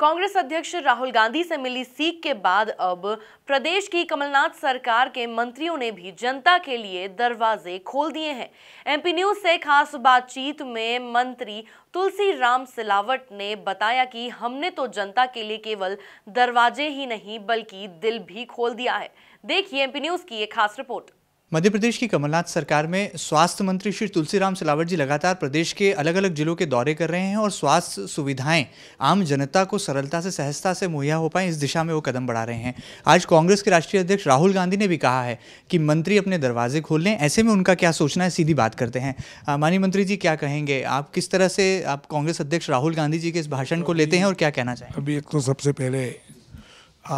कांग्रेस अध्यक्ष राहुल गांधी से मिली सीख के बाद अब प्रदेश की कमलनाथ सरकार के मंत्रियों ने भी जनता के लिए दरवाजे खोल दिए हैं एमपी न्यूज से खास बातचीत में मंत्री तुलसी राम सिलावट ने बताया कि हमने तो जनता के लिए केवल दरवाजे ही नहीं बल्कि दिल भी खोल दिया है देखिए एमपी न्यूज की एक खास रिपोर्ट मध्य प्रदेश की कमलनाथ सरकार में स्वास्थ्य मंत्री श्री तुलसीराम सिलावट जी लगातार प्रदेश के अलग अलग जिलों के दौरे कर रहे हैं और स्वास्थ्य सुविधाएं आम जनता को सरलता से सहजता से मुहैया हो पाए इस दिशा में वो कदम बढ़ा रहे हैं आज कांग्रेस के राष्ट्रीय अध्यक्ष राहुल गांधी ने भी कहा है कि मंत्री अपने दरवाजे खोल लें ऐसे में उनका क्या सोचना है सीधी बात करते हैं माननीय मंत्री जी क्या कहेंगे आप किस तरह से आप कांग्रेस अध्यक्ष राहुल गांधी जी के इस भाषण को लेते हैं और क्या कहना चाहेंगे अभी एक तो सबसे पहले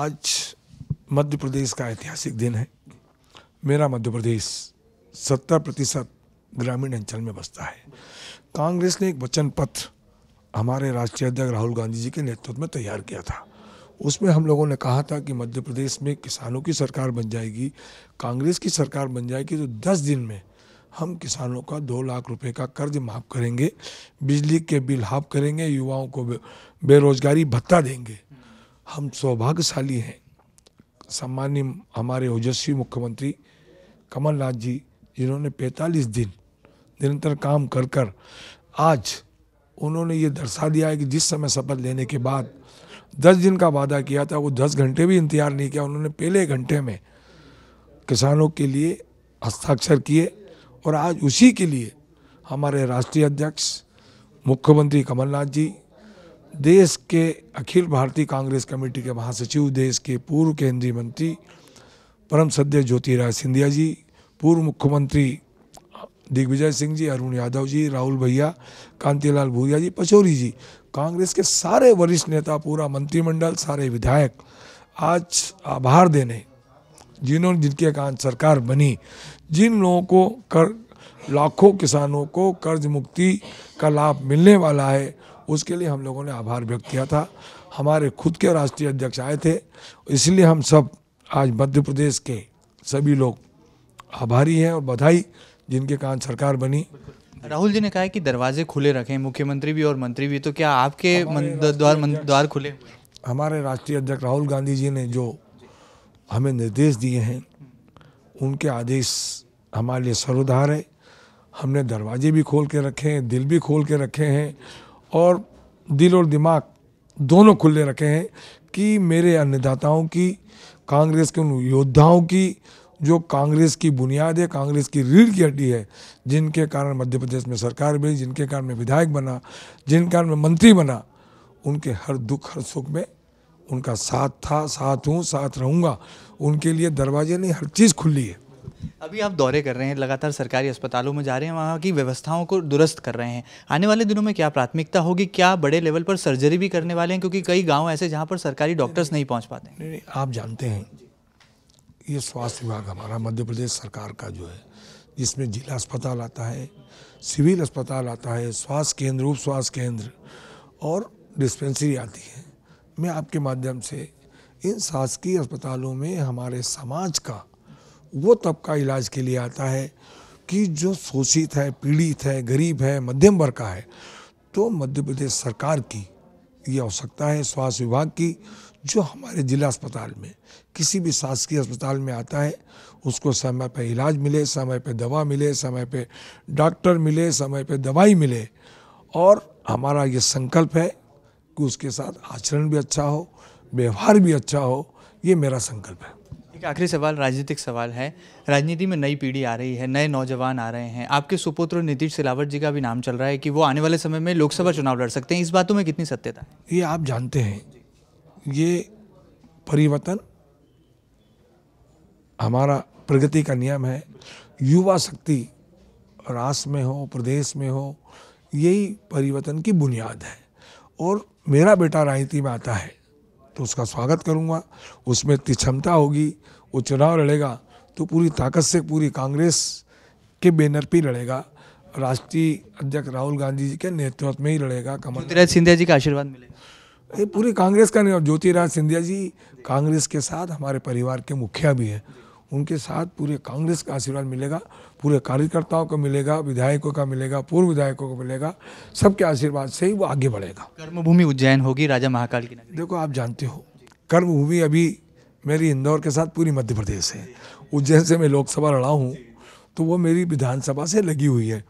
आज मध्य प्रदेश का ऐतिहासिक दिन है मेरा मध्य प्रदेश सत्तर प्रतिशत ग्रामीण अंचल में बसता है कांग्रेस ने एक वचन पत्र हमारे राष्ट्रीय अध्यक्ष राहुल गांधी जी के नेतृत्व में तैयार किया था उसमें हम लोगों ने कहा था कि मध्य प्रदेश में किसानों की सरकार बन जाएगी कांग्रेस की सरकार बन जाएगी तो दस दिन में हम किसानों का दो लाख रुपए का कर्ज माफ़ करेंगे बिजली के बिल हाफ करेंगे युवाओं को बेरोजगारी भत्ता देंगे हम सौभाग्यशाली हैं सम्मान्य हमारे ओजस्वी मुख्यमंत्री कमलनाथ जी जिन्होंने 45 दिन निरंतर काम कर कर आज उन्होंने ये दर्शा दिया है कि जिस समय शपथ लेने के बाद दस दिन का वादा किया था वो दस घंटे भी इंतजार नहीं किया उन्होंने पहले घंटे में किसानों के लिए हस्ताक्षर किए और आज उसी के लिए हमारे राष्ट्रीय अध्यक्ष मुख्यमंत्री कमलनाथ जी देश के अखिल भारतीय कांग्रेस कमेटी के महासचिव देश के पूर्व केंद्रीय मंत्री परम सद्य ज्योतिराज सिंधिया जी पूर्व मुख्यमंत्री दिग्विजय सिंह जी अरुण यादव जी राहुल भैया कांतिलाल भूरिया जी पचौरी जी कांग्रेस के सारे वरिष्ठ नेता पूरा मंत्रिमंडल सारे विधायक आज आभार देने जिन्होंने जिनके कारण सरकार बनी जिन लोगों को कर लाखों किसानों को कर्ज मुक्ति का लाभ मिलने वाला है उसके लिए हम लोगों ने आभार व्यक्त किया था हमारे खुद के राष्ट्रीय अध्यक्ष आए थे इसलिए हम सब आज मध्य प्रदेश के सभी लोग आभारी हैं और बधाई जिनके कारण सरकार बनी राहुल जी ने कहा है कि दरवाजे खुले रखें मुख्यमंत्री भी और मंत्री भी तो क्या आपके द्वार द्वार खुले हमारे राष्ट्रीय अध्यक्ष राहुल गांधी जी ने जो हमें निर्देश दिए हैं उनके आदेश हमारे लिए सर्वधार है हमने दरवाजे भी खोल के रखे हैं दिल भी खोल के रखे हैं और दिल और दिमाग दोनों खुले रखे हैं कि मेरे अन्नदाताओं की कांग्रेस के उन योद्धाओं की जो कांग्रेस की बुनियाद है कांग्रेस की रीढ़ की हड्डी है जिनके कारण मध्य प्रदेश में सरकार बनी जिनके कारण मैं विधायक बना जिन कारण मैं मंत्री बना उनके हर दुख हर सुख में उनका साथ था साथ हूँ साथ रहूँगा उनके लिए दरवाजे नहीं हर चीज़ खुली है अभी आप दौरे कर रहे हैं लगातार सरकारी अस्पतालों में जा रहे हैं वहाँ की व्यवस्थाओं को दुरुस्त कर रहे हैं आने वाले दिनों में क्या प्राथमिकता होगी क्या बड़े लेवल पर सर्जरी भी करने वाले हैं क्योंकि कई गांव ऐसे जहाँ पर सरकारी डॉक्टर्स नहीं पहुँच पाते नहीं, नहीं, आप जानते हैं ये स्वास्थ्य विभाग हमारा मध्य प्रदेश सरकार का जो है जिसमें जिला अस्पताल आता है सिविल अस्पताल आता है स्वास्थ्य केंद्र उप स्वास्थ्य केंद्र और डिस्पेंसरी आती है मैं आपके माध्यम से इन शासकीय अस्पतालों में हमारे समाज का वो तबका इलाज के लिए आता है कि जो शोषित है पीड़ित है गरीब है मध्यम वर्ग का है तो मध्य प्रदेश सरकार की ये आवश्यकता है स्वास्थ्य विभाग की जो हमारे जिला अस्पताल में किसी भी शासकीय अस्पताल में आता है उसको समय पर इलाज मिले समय पर दवा मिले समय पर डॉक्टर मिले समय पर दवाई मिले और हमारा ये संकल्प है कि उसके साथ आचरण भी अच्छा हो व्यवहार भी अच्छा हो ये मेरा संकल्प है आखिरी सवाल राजनीतिक सवाल है राजनीति में नई पीढ़ी आ रही है नए नौजवान आ रहे हैं आपके सुपुत्र नीतीश सिलावट जी का भी नाम चल रहा है कि वो आने वाले समय में लोकसभा चुनाव लड़ सकते हैं इस बातों में कितनी सत्यता है ये आप जानते हैं ये परिवर्तन हमारा प्रगति का नियम है युवा शक्ति राष्ट्र में हो प्रदेश में हो यही परिवर्तन की बुनियाद है और मेरा बेटा राजनीति में आता है तो उसका स्वागत करूंगा उसमें इतनी क्षमता होगी वो चुनाव लड़ेगा तो पूरी ताकत से पूरी कांग्रेस के बैनर पर लड़ेगा राष्ट्रीय अध्यक्ष राहुल गांधी जी के नेतृत्व में ही लड़ेगा कमल ज्योतिराज सिंधिया जी का आशीर्वाद मिलेगा ये पूरी कांग्रेस का नहीं ज्योतिराज सिंधिया जी कांग्रेस के साथ हमारे परिवार के मुखिया भी हैं उनके साथ पूरे कांग्रेस का आशीर्वाद मिलेगा पूरे कार्यकर्ताओं को मिलेगा विधायकों का मिलेगा पूर्व विधायकों को मिलेगा सबके आशीर्वाद से ही वो आगे बढ़ेगा कर्मभूमि उज्जैन होगी राजा महाकाल की देखो आप जानते हो कर्मभूमि अभी मेरी इंदौर के साथ पूरी मध्य प्रदेश है उज्जैन से मैं लोकसभा लड़ा हूँ तो वो मेरी विधानसभा से लगी हुई है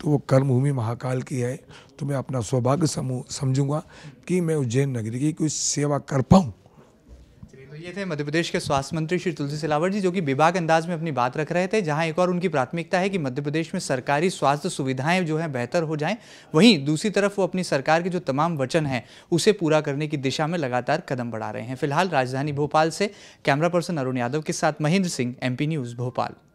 तो वो कर्मभूमि महाकाल की है तो मैं अपना सौभाग्य समूह समझूंगा कि मैं उज्जैन नगरी की कुछ सेवा कर पाऊँ तो ये थे मध्य प्रदेश के स्वास्थ्य मंत्री श्री तुलसी सिलावट जी जो कि विभाग अंदाज में अपनी बात रख रहे थे जहां एक और उनकी प्राथमिकता है कि मध्य प्रदेश में सरकारी स्वास्थ्य सुविधाएं जो हैं बेहतर हो जाएं वहीं दूसरी तरफ वो अपनी सरकार के जो तमाम वचन हैं उसे पूरा करने की दिशा में लगातार कदम बढ़ा रहे हैं फिलहाल राजधानी भोपाल से कैमरा पर्सन अरुण यादव के साथ महेंद्र सिंह एम न्यूज़ भोपाल